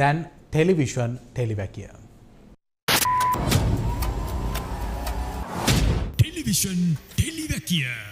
than television televakia. Television televakia.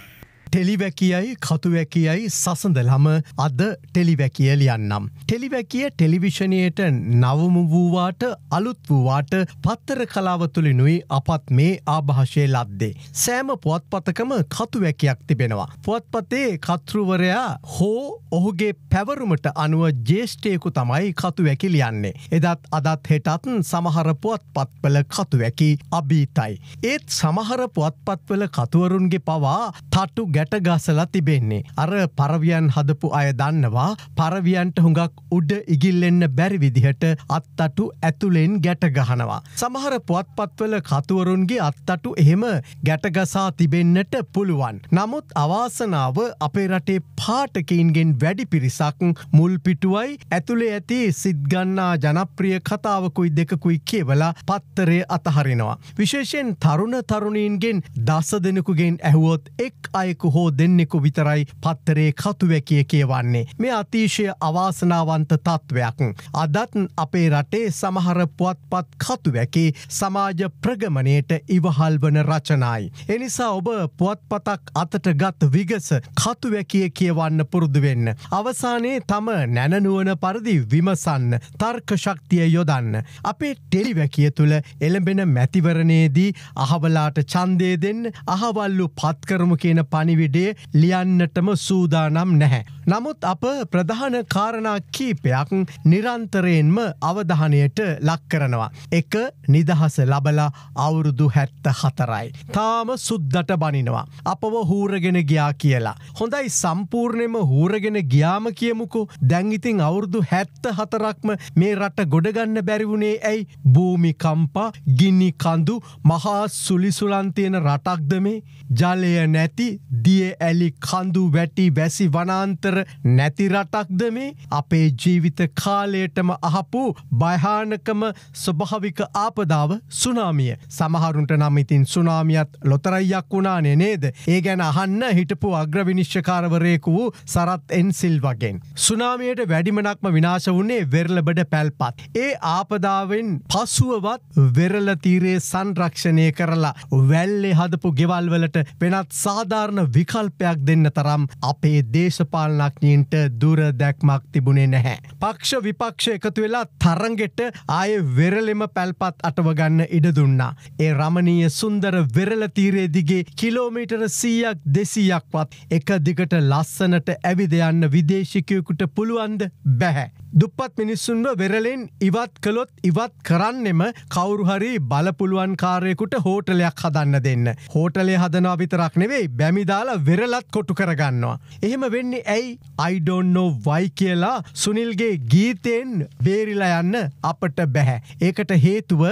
ටෙලිවැකියයි කතුවැකියයි සසඳලම අද ටෙලිවැකිය ලියන්නම්. ටෙලිවැකිය ටෙලිවිෂණයට නවම වූවාට අලුත් වූවාට පත්තර කලාව තුළිනුයි අපත් මේ ආභාෂය ලද්දේ. සෑම පුවත්පතකම කතුවැකයක් තිබෙනවා. පුවත්පතේ කතෘවරයා හෝ ඔහුගේ පැවරුමට අනුව ජේෂ්ඨයකු තමයි කතුවැකි ලියන්නේ. එදත් අදත් හෙටත් සමහර පුවත්පත්වල කතුවැකි අභීතයි. ඒත් සමහර පුවත්පත්වල කතුවරුන්ගේ පවා තටු ගැ ගැටගාසලා තිබෙන්නේ. අර පරවියන් හදපු අය දන්නවා පරවියන්ට හුඟක් උඩ ඉගිල්ලෙන්න බැරි විදිහට අත්තටු ඇතුළෙන් ගැටගහනවා. සමහර පුවත්පත්වල කතුවරුන්ගේ අත්තටු එහෙම ගැටගසා තිබෙන්නට පුළුවන්. නමුත් අවාසනාව අපේ රටේ පාටකයින්ගෙන් වැඩි පිරිසක් මුල්පිටුවයි ඇතුළේ ඇති සිද්ගන්නා ජනප්‍රිය කතාවකුයි දෙකකුයි කියවලා පත්තරය අතහරිනවා. විශේෂෙන් තරුණ තරුණීන්ගෙන් දස දෙනෙකුගෙන් ඇහුවොත් එක් අයකු දෙනෙකු හෝ දෙන්නෙකු විතරයි පත්තරේ කතුවැකිය කියවන්නේ. මේ අතිශය අවාසනාවන්ත තත්ත්වයක්. අදත් අපේ රටේ සමහර පුවත්පත් කතුවැකි සමාජ ප්‍රගමණයට ඉවහල් වන රචනායි. එනිසා ඔබ පුවත්පතක් අතට ගත් විගස කතුවැකිය කියවන්න පුරුදුවෙන්න. අවසානයේ තම නැනනුවන පරදි විමසන්න තර්ක ශක්තිය යොදන්න. අපේ ටෙලිවැකිය තුළ එළඹෙන මැතිවරණයේදී අහවලාට චන්දය දෙන්න අහවල්ලු පත්කරමු කියන පනිව පණිවිඩේ ලියන්නටම සූදානම් නැහැ. නමුත් අප ප්‍රධාන කාරණා කීපයක් නිරන්තරයෙන්ම අවධානයට ලක් කරනවා. එක නිදහස ලබලා අවුරුදු හැත්ත හතරයි. තාම සුද්දට බනිනවා. අපව හූරගෙන ගියා කියලා. හොඳයි සම්පූර්ණයම හූරගෙන ගියාම කියමුකු දැංගිතින් අවුරුදු හැත්ත හතරක්ම මේ රට ගොඩගන්න බැරිවුණේ ඇයි භූමිකම්පා ගිනි කඳු මහා සුලිසුලන්තියන රටක්ද මේ ජලය නැති දිය ඇලි කඳු වැටි වැසි වනාන්තර ආධාර නැති රටක්ද මේ අපේ ජීවිත කාලයටම අහපු භයහානකම ස්වභාවික ආපදාව සුනාමිය සමහරුන්ට නම් ඉතින් සුනාමියත් ලොතරයියක් වුණානේ නේද ඒ ගැන අහන්න හිටපු අග්‍රවිනිශ්්‍යකාරවරයෙකු වූ සරත් එන්සිල් වගෙන්. සුනාමියට වැඩිමනක්ම විනාශ වුණේ වෙරලබඩ පැල්පත්. ඒ ආපදාවෙන් පසුවවත් වෙරලතීරයේ සංරක්ෂණය කරලා වැල්ලේ හදපු ගෙවල්වලට වෙනත් සාධාරණ විකල්පයක් දෙන්න තරම් අපේ දේශපාලන ක්‍රියාඥීන්ට දුර දැක්මක් තිබුණේ නැහැ. පක්ෂ විපක්ෂ එකතු වෙලා තරගෙට ආය වෙරලෙම පැල්පත් අටවගන්න ඉඩ දුන්නා. ඒ රමණීය සුන්දර වෙරලතීරේදිගේ කිලෝමීටර සීයක් දෙසීයක්වත් එක දිගට ලස්සනට ඇවිදයන්න විදේශිකයකුට පුළුවන්ද බැහැ. දුප්පත් මිනිස්සුන්ව වෙරලෙන් ඉවත් කළොත් ඉවත් කරන්නෙම කවුරුහරි බලපුළුවන් කාරයෙකුට හෝටලයක් හදන්න දෙන්න. හෝටලේ හදනවා විතරක් නෙවෙයි බැමිදාලා වෙරලත් කොටු කරගන්නවා. එහෙම වෙන්නේ ඇයි අයිඩොන්නෝ වයි කියලා සුනිල්ගේ ගීතයෙන් බේරිලා යන්න අපට බැහැ. ඒකට හේතුව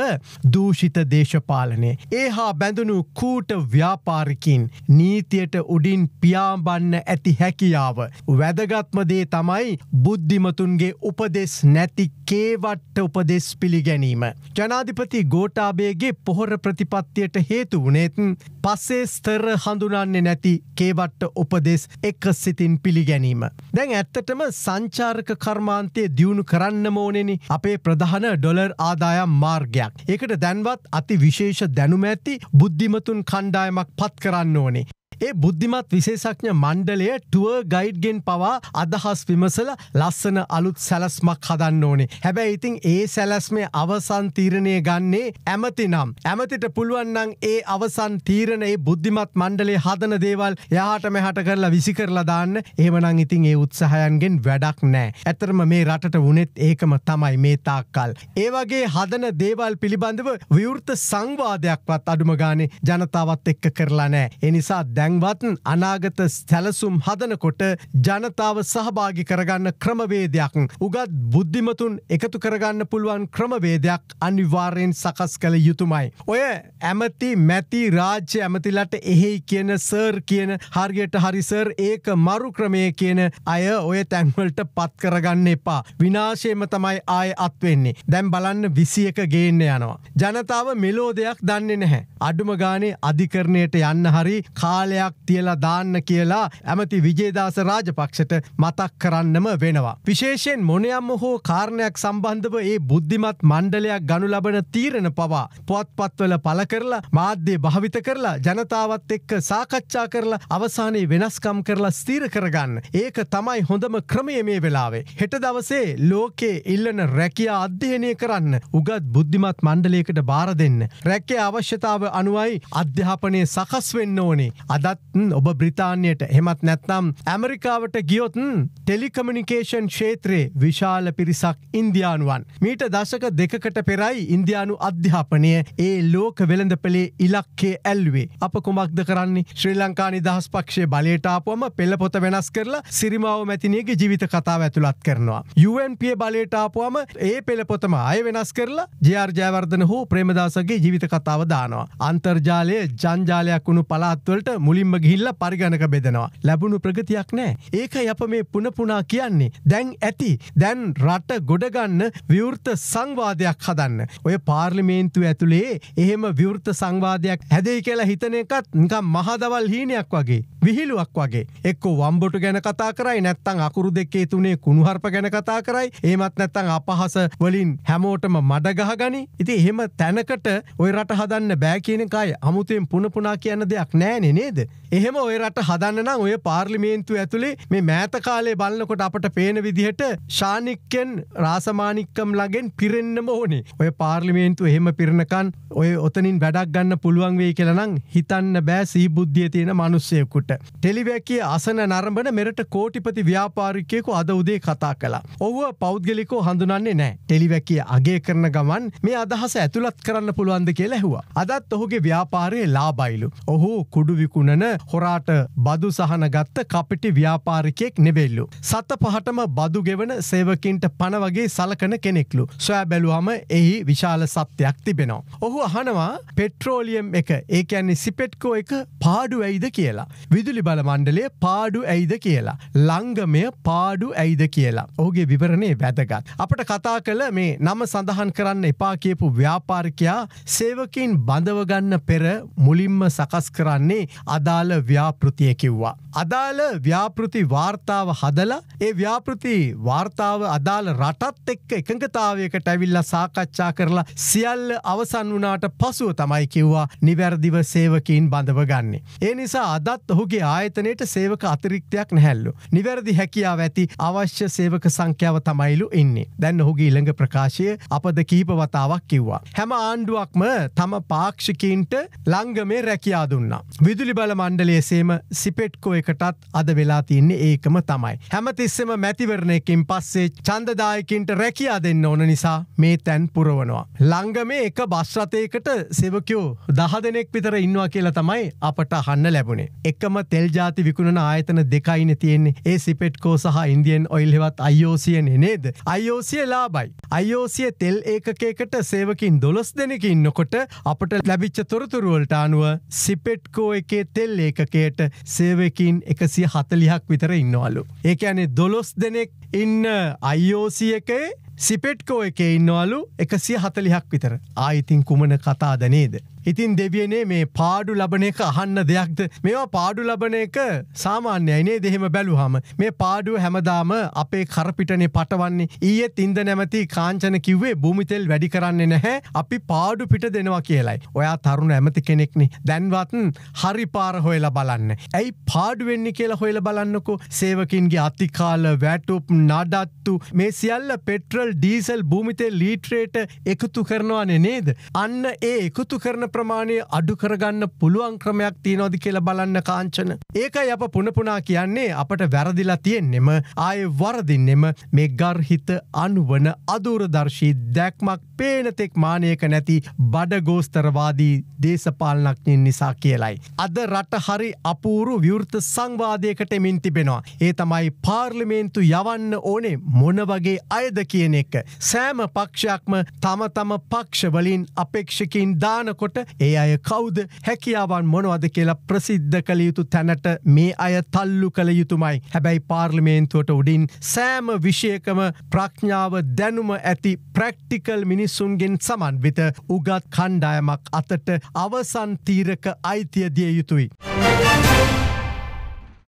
දූෂිත දේශපාලනය. ඒ හා බැඳුණු කූට ව්‍යාපාරිකින් නීතියට උඩින් පියාඹන්න ඇති හැකියාව. වැදගත්මදේ තමයි බුද්ධිමතුන්ගේ උපදෙස් නැති කේවට්ට උපදෙස් පිළිගැනීම. ජනාධිපති ගෝටාබේගේ පොහොර ප්‍රතිපත්තියට හේතු වනේතුන් පස්සේ ස්තර හඳුනන්නේ නැති කේවට්ට උපදෙස් එක්ක සිතින් පිළිගැනීම. දැන් ඇත්තටම සංචාරක කර්මාන්තය දියුණු කරන්න මෝනෙනි අපේ ප්‍රධාන ඩොලර් ආදායම් මාර්ගයක්. ඒකට දැන්වත් අති විශේෂ දැනුම ඇති බුද්ධිමතුන් කණ්ඩායමක් පත් කරන්න ඕනේ. ඒ බුද්ධිමත් විශේෂඥ මණ්ඩලය ටුව ගයිඩ්ගෙන් පවා අදහස් විමසල ලස්සන අලුත් සැලස්මක් හදන්න ඕනේ. හැබැයි ඉතින් ඒ සැලැස්මේ අවසන් තීරණය ගන්නේ ඇමති නම්. ඇමතිට පුළුවන්නන් ඒ අවසන් තීරණයේ බුද්ධිමත් මණ්ඩලේ හදන දේවල් යාට මෙහට කරලා විසි කරලා දාන්න ඒමනං ඉතින් ඒ උත්සහයන්ගෙන් වැඩක් නෑ. ඇතරම මේ රටට වනෙත් ඒකම තමයි මේ තාක්කල්. ඒවගේ හදන දේවල් පිළිබඳව විවෘත සංවාදයක්වත් අඩුමගානේ ජනතාවත් එක්ක කරලා නෑ. එනිසා දැ තැන්වත් අනාගත සැලසුම් හදනකොට ජනතාව සහභාගි කරගන්න ක්‍රමවේදයක් උගත් බුද්ධිමතුන් එකතු කරගන්න පුළුවන් ක්‍රමවේදයක් අනිවාර්යෙන් සකස් කළ යුතුමයි. ඔය ඇමති මැති රාජ්‍ය ඇමතිලට එහෙයි කියන සර් කියන හරියට හරිසර් ඒක මරු ක්‍රමය කියන අය ඔය තැන්වලට පත් කරගන්න එපා. විනාශයම තමයි ආය අත්වෙන්නේ. දැම් බලන්න විසියක ගේන්න යනවා. ජනතාව මෙලෝ දෙයක් දන්නේ නැහැ. අඩුම ගානේ අධිකරණයට යන්න හරි කාලය කලයක් තියලා දාන්න කියලා ඇමති විජේදාස රාජපක්ෂට මතක් කරන්නම වෙනවා. විශේෂයෙන් මොනයම්ම හෝ කාරණයක් සම්බන්ධව ඒ බුද්ධිමත් මණ්ඩලයක් ගනු ලබන තීරණ පවා පොත්පත්වල පල කරලා මාධ්‍යය භාවිත කරලා ජනතාවත් එක්ක සාකච්ඡා කරලා අවසානයේ වෙනස්කම් කරලා ස්තීර කරගන්න. ඒක තමයි හොඳම ක්‍රමය මේ වෙලාවේ. හෙට දවසේ ලෝකේ ඉල්ලන රැකයා අධ්‍යයනය කරන්න උගත් බුද්ධිමත් මණ්ඩලයකට බාර දෙන්න. රැක්කේ අවශ්‍යතාව අනුවයි අධ්‍යාපනය සකස් වෙන්න ඕනේ. අද අදත් ඔබ බ්‍රතාන්යට හෙමත් නැත්නම් ඇමරිකාවට ගියොතුන් ටෙලිකමිනිිකේෂන් ශේත්‍රයේ විශාල පිරිසක් ඉන්දයානුවන්. මීට දශක දෙකකට පෙරයි ඉන්දයානු අධ්‍යාපනය ඒ ලෝක වෙළඳපලේ ඉලක්කේ ඇල්වේ. අප කුමක්ද කරන්නේ ශ්‍රී ලංකානි දහස් පක්ෂය බලටාපුවම පෙළපොත වෙනස් කරලා සිරිමාව මැතිනයගේ ජීවිත කතාව ඇතුළත් කරනවා. UNP බලටාපුවම ඒ පෙළපොතම අය වෙනස් කරලා ජයාර්ජයවර්ධන හෝ ප්‍රේමදාසගේ ජීවිත කතාව දානවා. අන්තර්ජාලය ජංජාලයක් වුණු පලාත්වලට මුල මුලින්ම ගිහිල්ල පරිගණක බෙදෙනවා. ලැබුණු ප්‍රගතියක් නෑ. ඒක යප මේ පුනපුනා කියන්නේ. දැන් ඇති දැන් රට ගොඩගන්න විවෘත සංවාදයක් හදන්න. ඔය පාර්ලිමේන්තු ඇතුළේ එහෙම විවෘත සංවාදයක් හැදයි කියලා හිතන එකත් නිකම් මහදවල් හීනයක් වගේ. විහිළුවක් වගේ එක්කෝ වම්බොට ගැන කතා කරයි නැත්තං අකුරු දෙකේ තුනේ කුණුහර්ප ගැන කතා කරයි ඒමත් නැත්තං අපහස වලින් හැමෝටම මඩගහ ගනි ඉති එහෙම තැනකට ඔය රට හදන්න බෑ කියනකායි අමුතෙන් පුනපුනා කියන්න දෙයක් නෑනෙ නේද. එහෙම ඔය රට හදන්න ඔය පාර්ලිමේන්තු ඇතුළේ මේ මෑතකාලේ බලන්නකොට අපට පේන විදිහට ශානික්කෙන් රාසමානික්කම් ලගෙන් පිරෙන්න්නම ඕනේ ඔය පාර්ලිමේන්තු එහෙම පිරණකන් ඔය ඔතනින් වැඩක් ගන්න පුළුවන් වේ කියලනම් හිතන්න බෑ සී බුද්ධිය තියෙන මනුස්සයකුට. ටෙලිවැකේ අසන නරඹන මෙරට කෝටිපති ව්‍යාපාරිකයෙකු අද උදේ කතා කලා. ඔහුව පෞද්ගලිකෝ හඳුනන්නේ නෑ ටෙලිවැකිය අගේ කරන ගමන් මේ අදහස ඇතුළත් කරන්න පුළුවන්ද කියලා ඇහුවා. අදත් ඔහුගේ ව්‍යාපාරයේ ලාබයිලු. ඔහු කුඩුවිකුණන හොරාට බදු සහන ගත්ත කපිටි ව්‍යාපාරිකයෙක් නෙවෙල්ලු. සත පහටම බදු ගෙවන සේවකින්ට පණ වගේ සලකන කෙනෙක්ලු. සොයා බැලුවම එහි විශාල සත්‍යයක් තිබෙනවා. ඔහු අහනවා පෙට්‍රෝලියම් එක ඒකන්නේ සිපෙට්කෝ එක පාඩු ඇයිද කියලා. විදු විදුලි බල මණ්ඩලේ පාඩු ඇයිද කියලා. ලංගමය පාඩු ඇයිද කියලා. ඕගේ විවරණේ වැදගත්. අපට කතා කළ මේ නම සඳහන් කරන්න එපා කියපු ව්‍යාපාරිකයා සේවකින් බඳවගන්න පෙර මුලින්ම සකස් කරන්නේ අදාළ ව්‍යාපෘතිය කිව්වා. අදාළ ව්‍යාපෘති වාර්තාව හදලා ඒ ව්‍යාපෘති වාර්තාව අදාළ රටත් එක්ක එකඟතාවයකට ඇවිල්ල සාකච්ඡා කරලා සියල්ල අවසන් වනාට පසුව තමයි කිව්වා නිවැරදිව සේවකින් බඳවගන්නේ. ඒ නිසා අදත් ඔහු ඔහුගේ ආයතනයට සේවක අතිරික්තයක් නැහැල්ලු. නිවැරදි හැකියාව ඇති අවශ්‍ය සේවක සංඛ්‍යාව තමයිලු ඉන්නේ. දැන් ඔහුගේ ඉළඟ ප්‍රකාශය අපද කීප වතාවක් කිව්වා. හැම ආණ්ඩුවක්ම තම පාක්ෂිකීන්ට ලංගමේ රැකයා දුන්නා. විදුලි බල මණ්ඩලේ සේම සිපෙට්කෝ එකටත් අද වෙලා තියන්නේ ඒකම තමයි. හැමතිස්සෙම මැතිවරණයකින් පස්සේ චන්දදායකින්ට රැකයා දෙන්න ඕන නිසා මේ තැන් පුරවනවා. ලංගමේ එක බස්රතයකට සෙවකයෝ දහ දෙනෙක් විතර ඉන්නවා කියලා තමයි අපට හන්න ලැබුණේ. එකම එකම තෙල් ජාති විකුණන ආයතන දෙකයින තියෙන්නේ ඒ සිපෙට්කෝ සහ ඉන්දියන් ඔයිල් හෙවත් අයෝසියන නේද. අයෝසිය ලාබයි. අයෝසිය තෙල් ඒකකේකට සේවකින් දොළොස් දෙනකින් නොකොට අපට ලැබිච්ච තොරතුරුවලට අනුව සිපෙට්කෝ එකේ තෙල් ඒකකයට සේවකින් එකසිය හතලිහක් විතර ඉන්නවලු. ඒක ඇනේ දොළොස් දෙනෙක් ඉන්න අයෝසියකේ සිපෙට්කෝ එක ඉන්නවලු එකසිය හතලිහක් විතර ආයිතින් කුමන කතාද නේද. ඉතින් දෙවියනේ මේ පාඩු ලබන එක අහන්න දෙයක්ද මේවා පාඩු ලබන එක සාමාන්‍යයිනේ දෙහෙම බැලුහම මේ පාඩුව හැමදාම අපේ කරපිටනේ පටවන්නේ ඊයත් ඉන්ද නැමති කාංචන කිව්වේ භූමිතෙල් වැඩි කරන්නේ නැහැ අපි පාඩු පිට දෙනවා කියලයි ඔයා තරුණ ඇමති කෙනෙක්නේ දැන්වත්න් හරි පාර හොයලා බලන්න ඇයි පාඩුවෙන්නේ කියලා හොයල බලන්නකු සේවකින්ගේ අතිකාල වැටුප් නඩත්තු මේ සියල්ල පෙට්‍රල් ඩීසල් භූමිතේ ලීට්‍රේට එකතු කරනවානේ නේද අන්න ඒ එකතු කරන ප්‍රමාණය අඩු කරගන්න පුළුවන් ක්‍රමයක් තියනොද කියලා බලන්න කාංචන. ඒක යප පුනපුනා කියන්නේ අපට වැරදිලා තියෙන්නෙම ආය වරදින්නෙම මේ ගර්හිත අනුවන අදූරදර්ශී දැක්මක් පේනතෙක් මානයක නැති බඩගෝස්තරවාදී දේශපාලනක්ඥින් නිසා කියලයි. අද රට හරි අපූරු විවෘත සංවාදයකට මින් තිබෙනවා. ඒ තමයි පාර්ලිමේන්තු යවන්න ඕනේ මොන වගේ අයද කියන එක. සෑම පක්ෂයක්ම තම තම පක්ෂවලින් අපේක්ෂකින් දානකොට ඒ අය කවුද හැකියාවන් මොනවද කියලා ප්‍රසිද්ධ කළ යුතු තැනට මේ අය තල්ලු කළ යුතුමයි. හැබැයි පාර්ලිමේන්තුවට උඩින් සෑම විෂයකම ප්‍රඥාව දැනුම ඇති ප්‍රක්ටිකල් මිනිස්සුන්ගෙන් සමන්විත උගත් කණ්ඩායමක් අතට අවසන්තීරක අයිතියදිය යුතුයි.